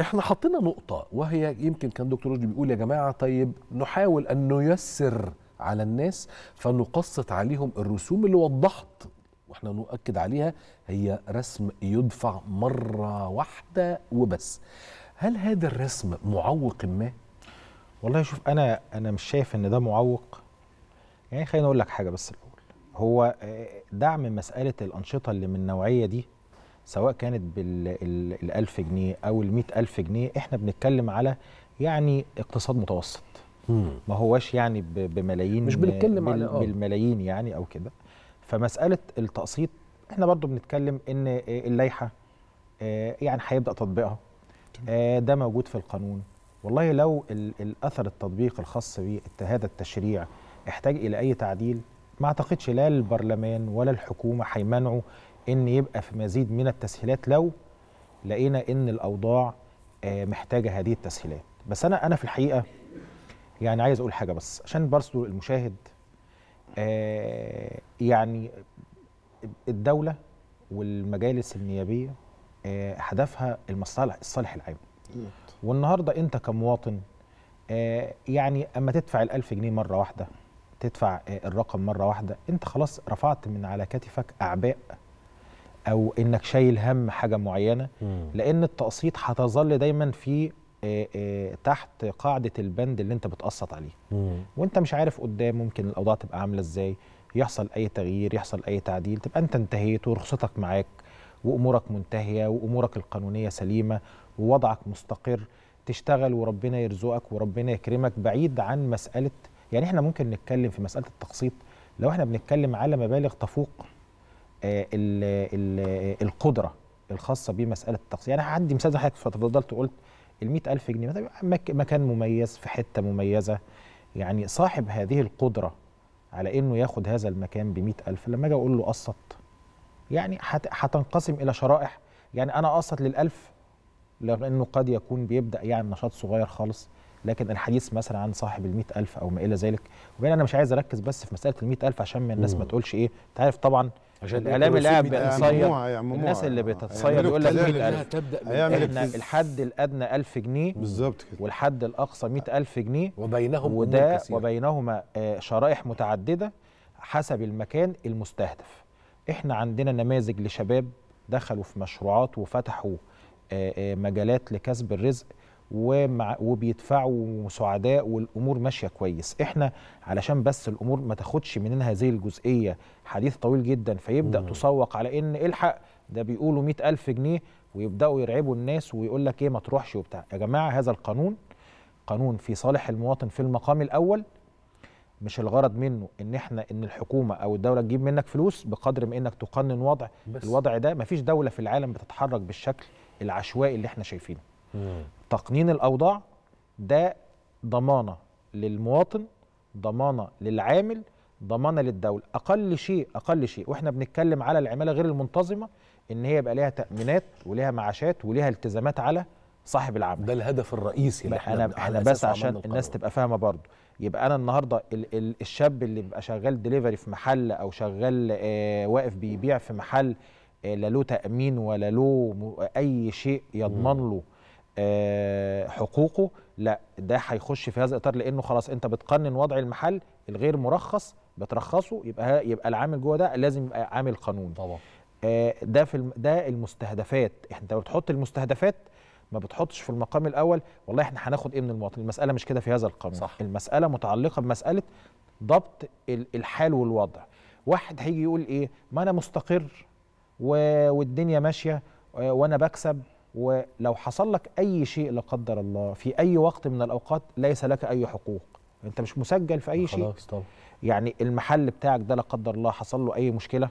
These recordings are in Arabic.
احنا حطينا نقطة وهي يمكن كان دكتور رشدي بيقول يا جماعة طيب نحاول أن نيسر على الناس فنقسط عليهم الرسوم اللي وضحت واحنا نؤكد عليها هي رسم يدفع مرة واحدة وبس هل هذا الرسم معوق ما؟ والله شوف أنا أنا مش شايف إن ده معوق يعني خليني أقول لك حاجة بس الأول هو آه، دعم مسألة الأنشطة اللي من النوعية دي سواء كانت بالألف جنيه أو المئة ألف جنيه إحنا بنتكلم على يعني اقتصاد متوسط ما هواش يعني بملايين مش بنتكلم على آه. بالملايين يعني أو كده فمسألة التقسيط احنا برضو بنتكلم ان اللائحة آه، يعني هيبدأ تطبيقها آه، ده موجود في القانون والله لو الأثر التطبيق الخاص بهذا التشريع احتاج إلى أي تعديل ما اعتقدش لا البرلمان ولا الحكومة هيمنعوا ان يبقى في مزيد من التسهيلات لو لقينا ان الاوضاع آه، محتاجه هذه التسهيلات بس انا انا في الحقيقه يعني عايز اقول حاجه بس عشان برضو المشاهد آه، يعني الدوله والمجالس النيابيه آه، هدفها المصالح الصالح العام والنهارده انت كمواطن يعني اما تدفع ال جنيه مره واحده تدفع الرقم مره واحده انت خلاص رفعت من على كتفك اعباء او انك شايل هم حاجه معينه مم. لان التقسيط هتظل دايما في تحت قاعده البند اللي انت بتقسط عليه مم. وانت مش عارف قدام ممكن الاوضاع تبقى عامله ازاي يحصل اي تغيير يحصل اي تعديل تبقى انت انتهيت ورخصتك معاك وامورك منتهيه وامورك القانونيه سليمه ووضعك مستقر تشتغل وربنا يرزقك وربنا يكرمك بعيد عن مساله يعني احنا ممكن نتكلم في مساله التقسيط لو احنا بنتكلم على مبالغ تفوق آه، القدره الخاصه بمساله التقسيط يعني عندي مثال زي حضرتك تفضلت وقلت ال ألف جنيه طيب مكان مميز في حته مميزه يعني صاحب هذه القدره على انه ياخد هذا المكان ب ألف لما اجي اقول له قسط يعني هتنقسم الى شرائح يعني انا اقسط للألف لانه قد يكون بيبدا يعني نشاط صغير خالص لكن الحديث مثلا عن صاحب ال ألف او ما الى ذلك وبين انا مش عايز اركز بس في مساله ال ألف عشان الناس ما تقولش ايه انت عارف طبعا عشان الاعلام اللاعب بيتصيد الناس اللي آه. بتتصيد يعني يقول لك 100000 احنا الحد الادنى 1000 جنيه بالظبط كده والحد الاقصى 100000 جنيه وبينهم وده وبينهما آه، شرائح متعدده حسب المكان المستهدف احنا عندنا نماذج لشباب دخلوا في مشروعات وفتحوا آه، مجالات لكسب الرزق ومع وبيدفعوا سعداء والامور ماشيه كويس احنا علشان بس الامور ما تاخدش مننا هذه الجزئيه حديث طويل جدا فيبدا مم. تسوق على ان الحق ده بيقولوا مئة ألف جنيه ويبداوا يرعبوا الناس ويقول لك ايه ما تروحش وبتاع يا جماعه هذا القانون قانون في صالح المواطن في المقام الاول مش الغرض منه ان احنا ان الحكومه او الدوله تجيب منك فلوس بقدر ما انك تقنن وضع بس. الوضع ده مفيش دوله في العالم بتتحرك بالشكل العشوائي اللي احنا شايفينه تقنين الاوضاع ده ضمانه للمواطن ضمانه للعامل ضمانه للدوله اقل شيء اقل شيء واحنا بنتكلم على العماله غير المنتظمه ان هي يبقى ليها تامينات وليها معاشات وليها التزامات على صاحب العمل ده الهدف الرئيسي اللي احنا احنا بس عشان الناس تبقى فاهمه برضه يبقى انا النهارده ال ال الشاب اللي بيبقى شغال دليفري في محل او شغال آه واقف بيبيع في محل آه لا له تامين ولا له اي شيء يضمن له آه، حقوقه لا ده هيخش في هذا الاطار لانه خلاص انت بتقنن وضع المحل الغير مرخص بترخصه يبقى يبقى العامل جوه ده لازم يبقى عامل قانوني طبعا آه، ده في ده المستهدفات انت بتحط المستهدفات ما بتحطش في المقام الاول والله احنا هناخد ايه من المواطن المساله مش كده في هذا القانون صح. المساله متعلقه بمساله ضبط الحال والوضع واحد هيجي يقول ايه ما انا مستقر والدنيا ماشيه آه، وانا بكسب ولو حصل لك اي شيء لا قدر الله في اي وقت من الاوقات ليس لك اي حقوق انت مش مسجل في اي شيء خلاص طبعا يعني المحل بتاعك ده لا قدر الله حصل له اي مشكله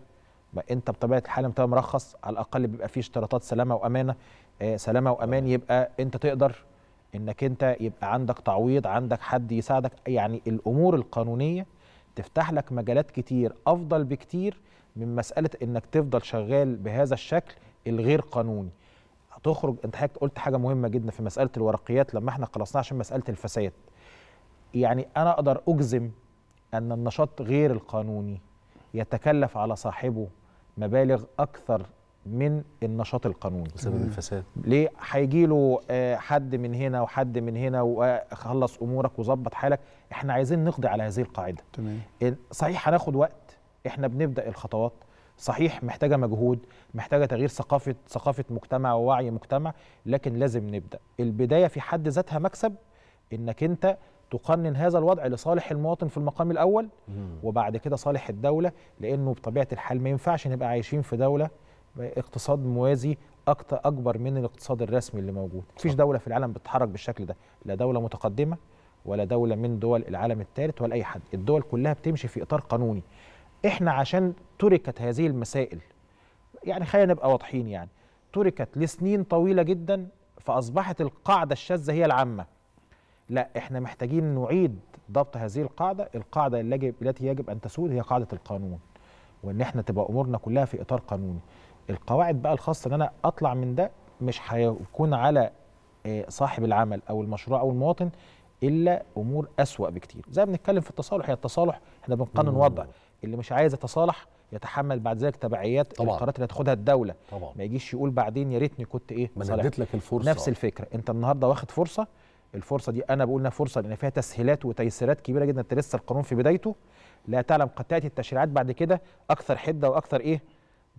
ما انت بطبيعه الحال انت مرخص على الاقل بيبقى فيه اشتراطات سلامه وامانه آه سلامه وامان يبقى انت تقدر انك انت يبقى عندك تعويض عندك حد يساعدك يعني الامور القانونيه تفتح لك مجالات كتير افضل بكتير من مساله انك تفضل شغال بهذا الشكل الغير قانوني تخرج انت حضرتك قلت حاجه مهمه جدا في مساله الورقيات لما احنا خلصناها عشان مساله الفساد يعني انا اقدر اجزم ان النشاط غير القانوني يتكلف على صاحبه مبالغ اكثر من النشاط القانوني بسبب الفساد ليه هيجي له آه، حد من هنا وحد من هنا وخلص امورك وظبط حالك احنا عايزين نقضي على هذه القاعده تمام صحيح هناخد وقت احنا بنبدا الخطوات صحيح محتاجه مجهود محتاجه تغيير ثقافه ثقافه مجتمع ووعي مجتمع لكن لازم نبدا البدايه في حد ذاتها مكسب انك انت تقنن هذا الوضع لصالح المواطن في المقام الاول وبعد كده صالح الدوله لانه بطبيعه الحال ما ينفعش نبقى عايشين في دوله اقتصاد موازي اكتر اكبر من الاقتصاد الرسمي اللي موجود مفيش دوله في العالم بتتحرك بالشكل ده لا دوله متقدمه ولا دوله من دول العالم الثالث ولا اي حد الدول كلها بتمشي في اطار قانوني احنا عشان تركت هذه المسائل يعني خلينا نبقى واضحين يعني تركت لسنين طويله جدا فاصبحت القاعده الشاذه هي العامه لا احنا محتاجين نعيد ضبط هذه القاعده القاعده التي يجب ان تسود هي قاعده القانون وان احنا تبقى امورنا كلها في اطار قانوني القواعد بقى الخاصه ان انا اطلع من ده مش هيكون على آه، صاحب العمل او المشروع او المواطن الا امور اسوا بكتير زي ما بنتكلم في التصالح هي التصالح احنا بنقنن وضع اللي مش عايز يتصالح يتحمل بعد ذلك تبعيات القرارات اللي هتاخدها الدوله طبعا. ما يجيش يقول بعدين يا ريتني كنت ايه ما اديت لك الفرصه نفس الفكره انت النهارده واخد فرصه الفرصه دي انا بقول انها فرصه لان فيها تسهيلات وتيسيرات كبيره جدا لسه القانون في بدايته لا تعلم قد تاتي التشريعات بعد كده اكثر حده واكثر ايه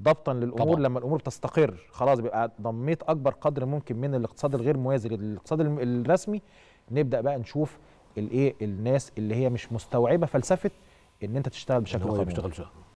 ضبطا للامور طبعا. لما الامور بتستقر خلاص بيبقى ضميت اكبر قدر ممكن من الاقتصاد الغير موازي للاقتصاد الرسمي نبدا بقى نشوف الايه الناس اللي هي مش مستوعبه فلسفه ان انت تشتغل بشكل قانوني ما شهر.